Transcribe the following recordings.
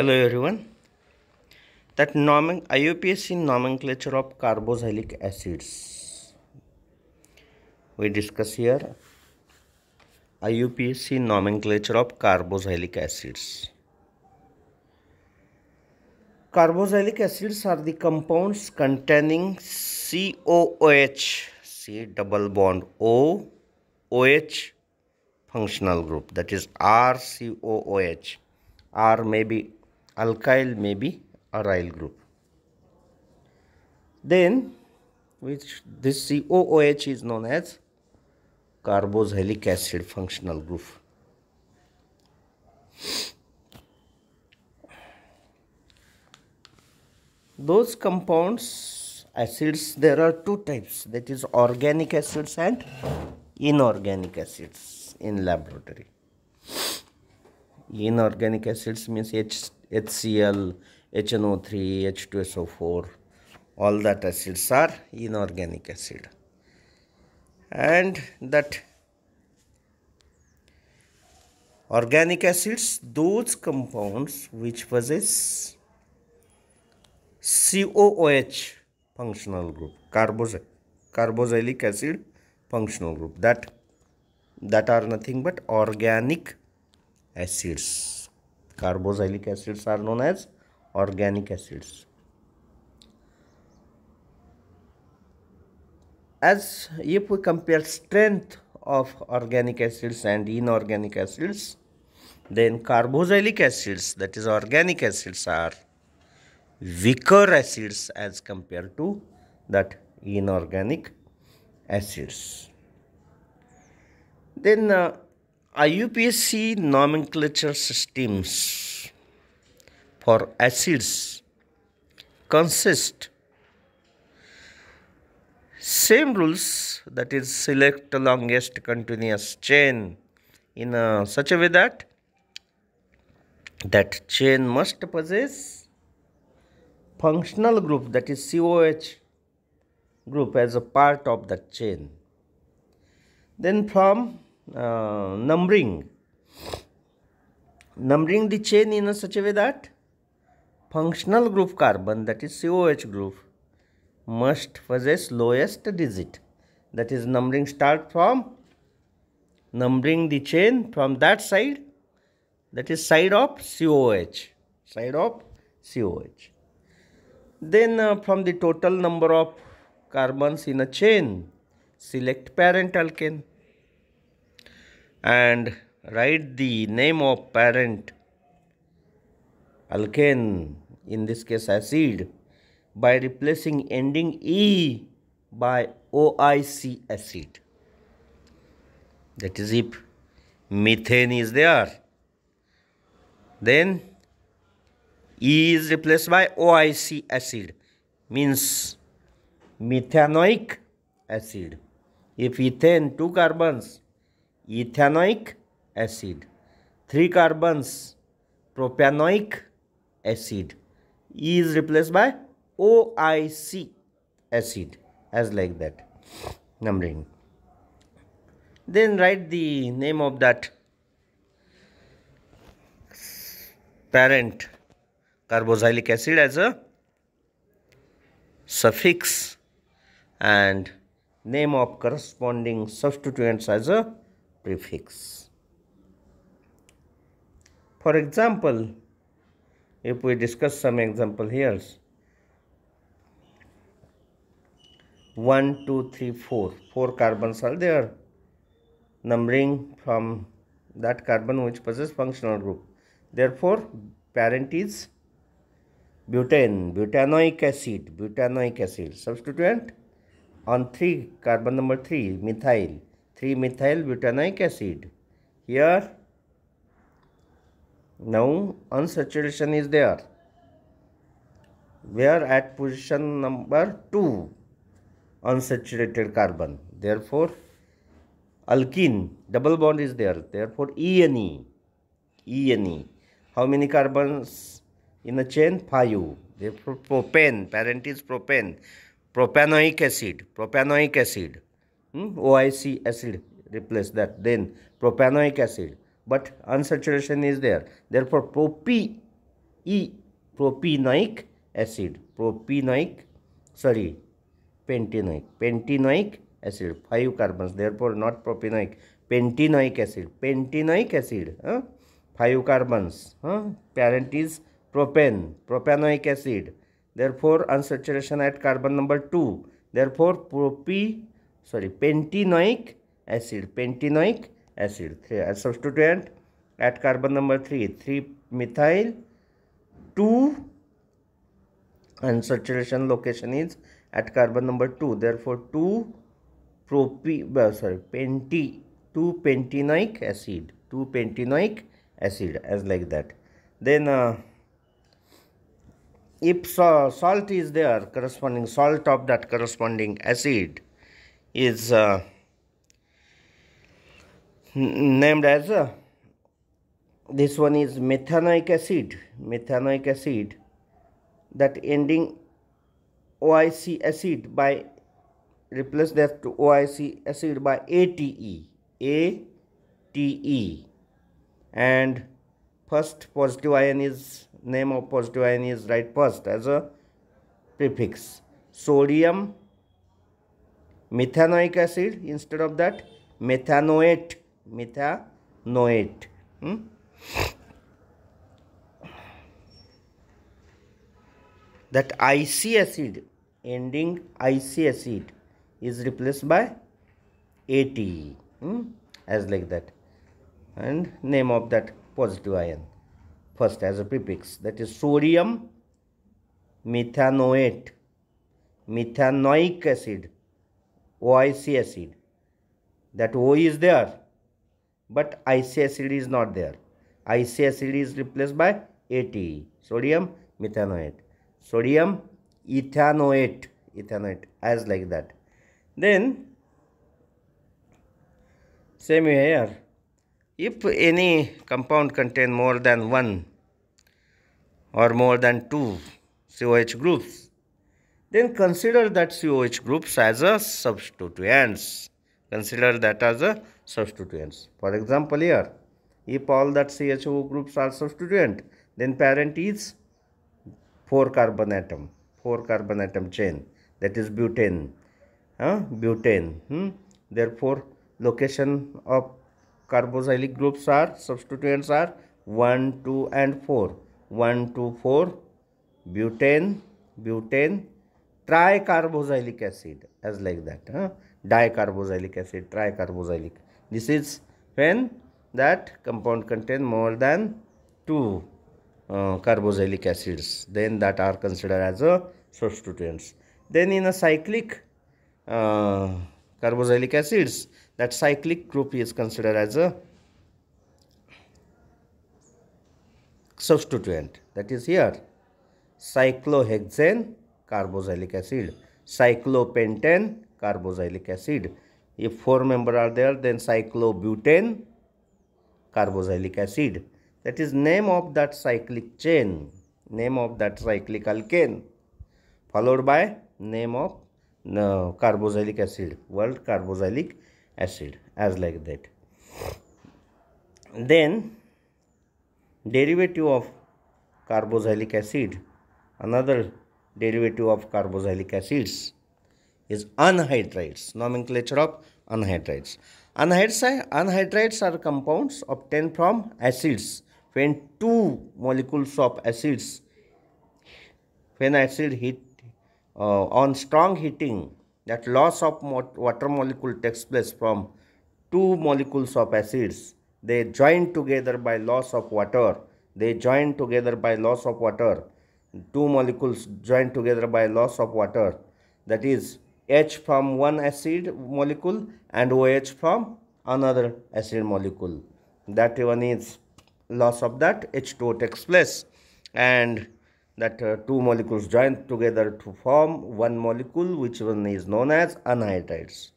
Hello everyone. That nomen IUPAC nomenclature of carboxylic acids. We discuss here IUPAC nomenclature of carboxylic acids. Carboxylic acids are the compounds containing COOH, C double bond O, OH functional group that is RCOOH. R may be alkyl may be aryl group. Then which this COOH is known as carboxylic acid functional group. Those compounds, acids, there are two types that is organic acids and inorganic acids in laboratory. Inorganic acids means H HCl, HNO3, H2SO4, all that acids are inorganic acid. And that organic acids, those compounds which possess COOH functional group, carboxy carboxylic acid functional group, that, that are nothing but organic acids. Carboxylic acids are known as organic acids. As if we compare strength of organic acids and inorganic acids, then carboxylic acids, that is organic acids, are weaker acids as compared to that inorganic acids. Then uh, IUPAC nomenclature systems for acids consist same rules that is select longest continuous chain in a, such a way that that chain must possess functional group that is COH group as a part of that chain then from uh, numbering numbering the chain in a such a way that functional group carbon that is COH group must possess lowest digit that is numbering start from numbering the chain from that side that is side of COH side of COH then uh, from the total number of carbons in a chain select parent alkane and write the name of parent alkane in this case acid by replacing ending e by oic acid that is if methane is there then e is replaced by oic acid means methanoic acid if ethane two carbons ethanoic acid. 3 carbons propanoic acid e is replaced by oic acid as like that numbering then write the name of that parent carboxylic acid as a suffix and name of corresponding substituents as a prefix. For example, if we discuss some example here, 1, 2, 3, 4, 4 carbons are there, numbering from that carbon which possesses functional group. Therefore, parent is butane, butanoic acid, butanoic acid. Substituent on 3, carbon number 3, methyl. Three methyl butanoic acid here now unsaturation is there where at position number two unsaturated carbon therefore alkene double bond is there therefore E N E E N E how many carbon in a chain five therefore propane parent is propane propanoic acid propanoic acid hmm, OIC acid replace that then propanoic acid but unsaturation is there therefore propi e acid propenoic sorry pentenoic pentenoic acid five carbons therefore not propenoic, pentenoic acid pentenoic acid huh? five carbons huh? parent is propane propanoic acid therefore unsaturation at carbon number 2 therefore propi sorry pentinoic acid pentinoic acid three, as substituent at carbon number 3 3 methyl 2 and saturation location is at carbon number 2 therefore 2 propi well, uh, sorry penti 2 pentinoic acid 2 pentinoic acid as like that then uh, if salt is there corresponding salt of that corresponding acid is uh, named as uh, this one is methanoic acid methanoic acid that ending OIC acid by replace that to OIC acid by ATE ATE and first positive ion is name of positive ion is right first as a prefix sodium methanoic acid instead of that methanoate methanoate hmm? that ic acid ending ic acid is replaced by at hmm? as like that and name of that positive ion first as a prefix that is sodium methanoate methanoic acid OIC acid. That O is there, but IC acid is not there. IC acid is replaced by ATE, sodium methanoate. Sodium ethanoate, ethanoate, as like that. Then, same here, if any compound contain more than one or more than two COH groups, then consider that COH groups as a substituents. Consider that as a substituents. For example, here, if all that CHO groups are substituent, then parent is 4 carbon atom, 4 carbon atom chain, that is butane. Huh? Butane. Hmm? Therefore, location of carboxylic groups are, substituents are 1, 2 and 4. 1, 2, 4, butane, butane, tricarboxylic acid as like that huh? dicarboxylic acid tricarboxylic this is when that compound contain more than two uh, carboxylic acids then that are considered as a uh, substituents then in a cyclic uh, carboxylic acids that cyclic group is considered as a uh, substituent that is here cyclohexane carboxylic acid cyclopentane carboxylic acid ये four member are there then cyclobutane carboxylic acid that is name of that cyclic chain name of that cyclic alkane followed by name of carboxylic acid world carboxylic acid as like that then derivative of carboxylic acid another derivative of carboxylic acids is anhydrides, nomenclature of anhydrides. Anhydrides, anhydrides are compounds obtained from acids when two molecules of acids, when acid heat uh, on strong heating, that loss of water molecule takes place from two molecules of acids. They join together by loss of water. They join together by loss of water two molecules joined together by loss of water that is H from one acid molecule and OH from another acid molecule that one is loss of that H2O takes place and that uh, two molecules joined together to form one molecule which one is known as anhydrides.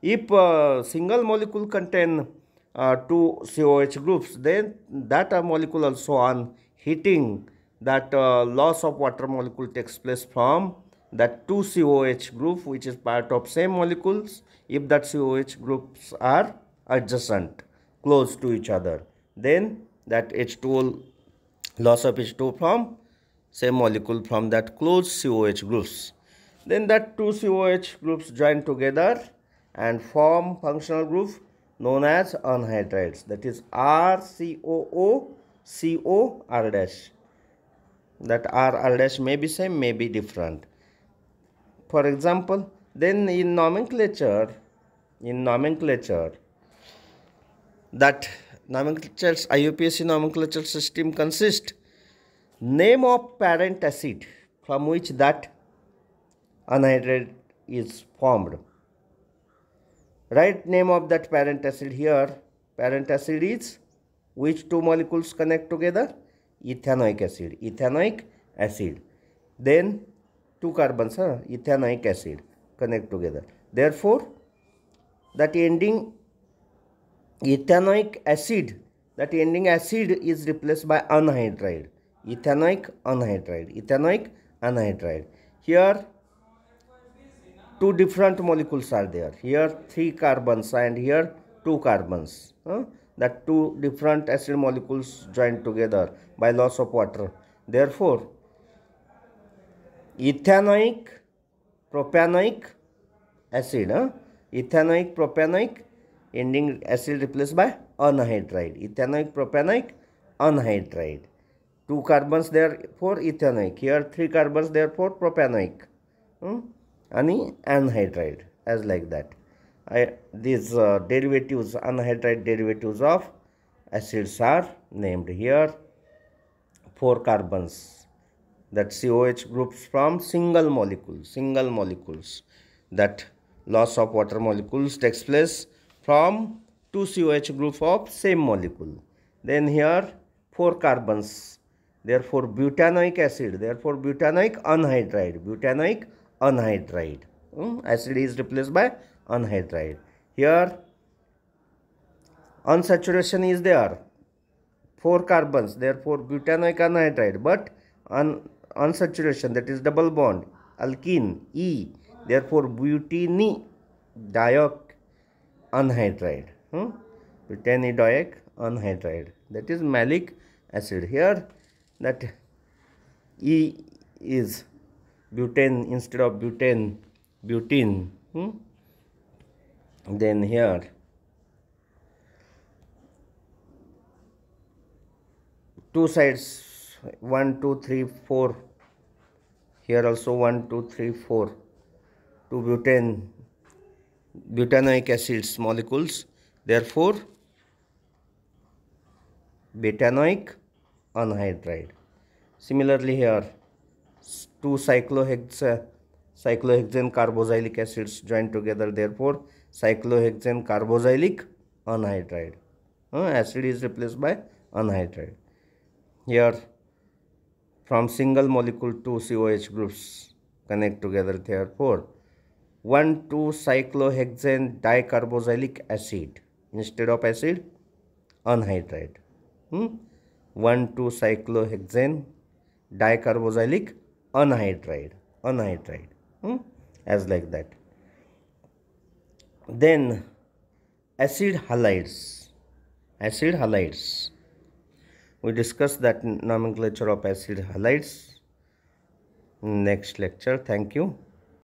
If uh, single molecule contain uh, two COH groups then that molecule also on heating that uh, loss of water molecule takes place from that 2 COH group which is part of same molecules if that COH groups are adjacent close to each other then that H2O loss of H2 from same molecule from that close COH groups then that two COH groups join together and form functional group known as anhydrides that is RCOO CO R dash that r r dash may be same may be different for example then in nomenclature in nomenclature that nomenclature's IUPAC nomenclature system consists name of parent acid from which that anhydride is formed write name of that parent acid here parent acid is which two molecules connect together ethanoic acid ethanoic acid then two carbons ethanoic acid connect together therefore that ending ethanoic acid that ending acid is replace by anhydride ethanoic anhydride ethanoic anhydride here two different molecules are there here three carbons and here two carbons हाँ that two different acid molecules join together by loss of water. Therefore, ethanoic propanoic acid, huh? ethanoic propanoic ending acid replaced by anhydride. Ethanoic propanoic anhydride. Two carbons therefore ethanoic. Here three carbons therefore propanoic. Hmm? Any anhydride as like that. I, these uh, derivatives, anhydride derivatives of acids are named here. Four carbons that COH groups from single molecules, single molecules that loss of water molecules takes place from two COH groups of same molecule. Then here four carbons, therefore butanoic acid, therefore butanoic anhydride, butanoic anhydride. Hmm, acid is replaced by anhydride here unsaturation is there four carbons therefore butanoic anhydride but un unsaturation that is double bond alkene e therefore butene dioic anhydride hmm? butanidioic anhydride that is malic acid here that e is butane instead of butane butene hmm? then here two sides one two three four here also three, four. Two butane butanoic acids molecules therefore butanoic anhydride similarly here two cyclohexane cyclohexane carboxylic acids join together therefore cyclohexane carboxylic anhydride acid is replace by anhydride here from single molecule two C O H groups connect together therefore one two cyclohexane di carboxylic acid instead of acid anhydride one two cyclohexane di carboxylic anhydride anhydride hmm? as like that then acid halides acid halides we discussed that nomenclature of acid halides next lecture thank you